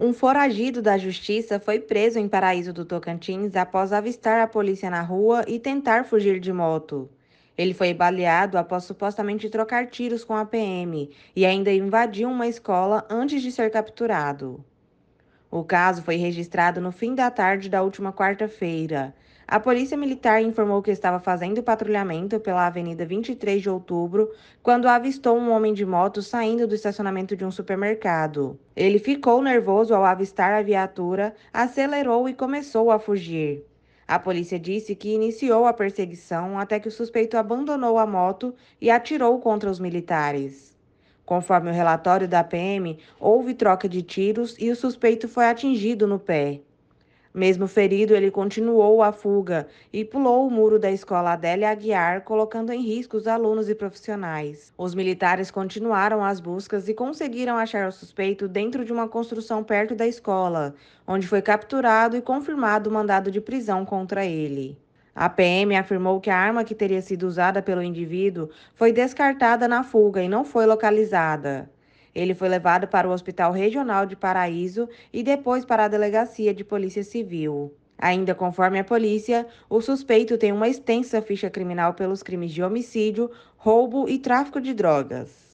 Um foragido da justiça foi preso em Paraíso do Tocantins após avistar a polícia na rua e tentar fugir de moto. Ele foi baleado após supostamente trocar tiros com a PM e ainda invadiu uma escola antes de ser capturado. O caso foi registrado no fim da tarde da última quarta-feira. A Polícia Militar informou que estava fazendo patrulhamento pela Avenida 23 de Outubro quando avistou um homem de moto saindo do estacionamento de um supermercado. Ele ficou nervoso ao avistar a viatura, acelerou e começou a fugir. A polícia disse que iniciou a perseguição até que o suspeito abandonou a moto e atirou contra os militares. Conforme o relatório da PM, houve troca de tiros e o suspeito foi atingido no pé. Mesmo ferido, ele continuou a fuga e pulou o muro da escola Adélia Aguiar, colocando em risco os alunos e profissionais. Os militares continuaram as buscas e conseguiram achar o suspeito dentro de uma construção perto da escola, onde foi capturado e confirmado o mandado de prisão contra ele. A PM afirmou que a arma que teria sido usada pelo indivíduo foi descartada na fuga e não foi localizada. Ele foi levado para o Hospital Regional de Paraíso e depois para a Delegacia de Polícia Civil. Ainda conforme a polícia, o suspeito tem uma extensa ficha criminal pelos crimes de homicídio, roubo e tráfico de drogas.